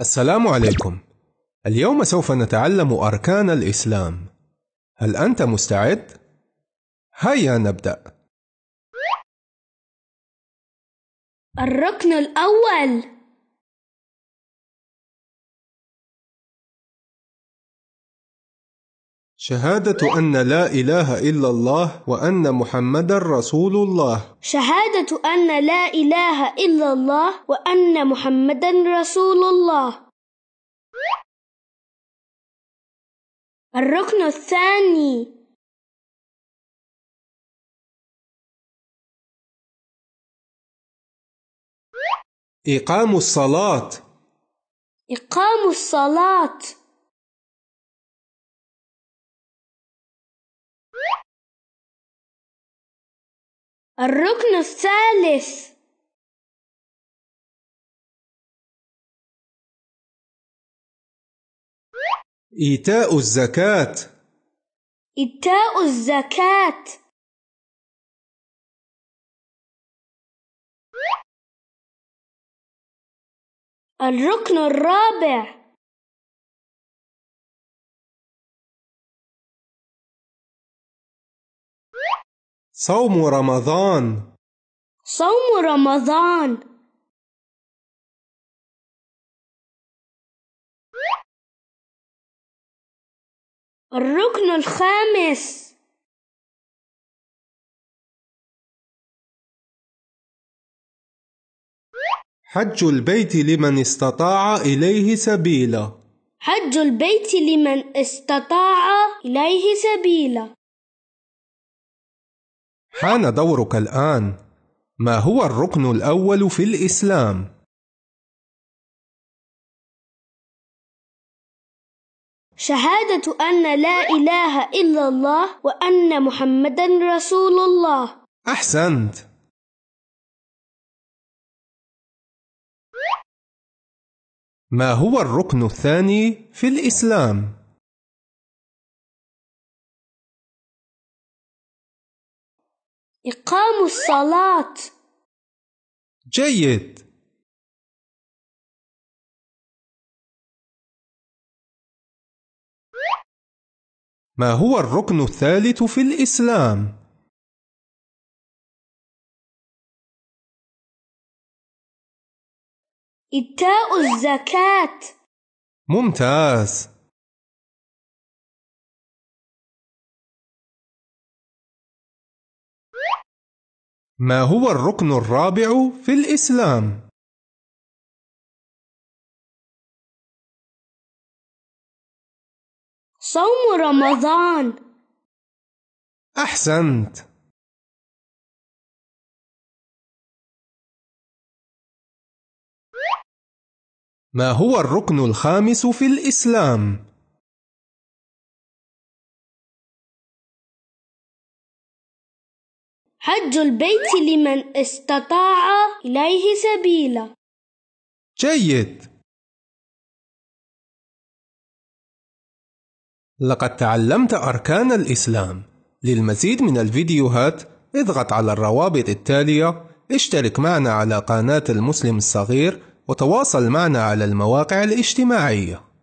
السلام عليكم. اليوم سوف نتعلم أركان الإسلام. هل أنت مستعد؟ هيا نبدأ. الركن الأول شهادة أن لا إله إلا الله وأن محمد رسول الله شهادة أن لا إله إلا الله وأن محمد رسول الله الركن الثاني إقام الصلاة إقام الصلاة الركن الثالث إيتاء الزكاة إيتاء الزكاة الركن الرابع صوم رمضان صوم رمضان الركن الخامس حج البيت لمن استطاع إليه سبيلا حج البيت لمن استطاع إليه سبيلا حان دورك الآن ما هو الركن الأول في الإسلام؟ شهادة أن لا إله إلا الله وأن محمدا رسول الله أحسنت ما هو الركن الثاني في الإسلام؟ إقام الصلاة جيد ما هو الركن الثالث في الإسلام؟ إيتاء الزكاة ممتاز ما هو الركن الرابع في الإسلام؟ صوم رمضان أحسنت ما هو الركن الخامس في الإسلام؟ حج البيت لمن استطاع إليه سبيلا جيد لقد تعلمت أركان الإسلام للمزيد من الفيديوهات اضغط على الروابط التالية اشترك معنا على قناة المسلم الصغير وتواصل معنا على المواقع الاجتماعية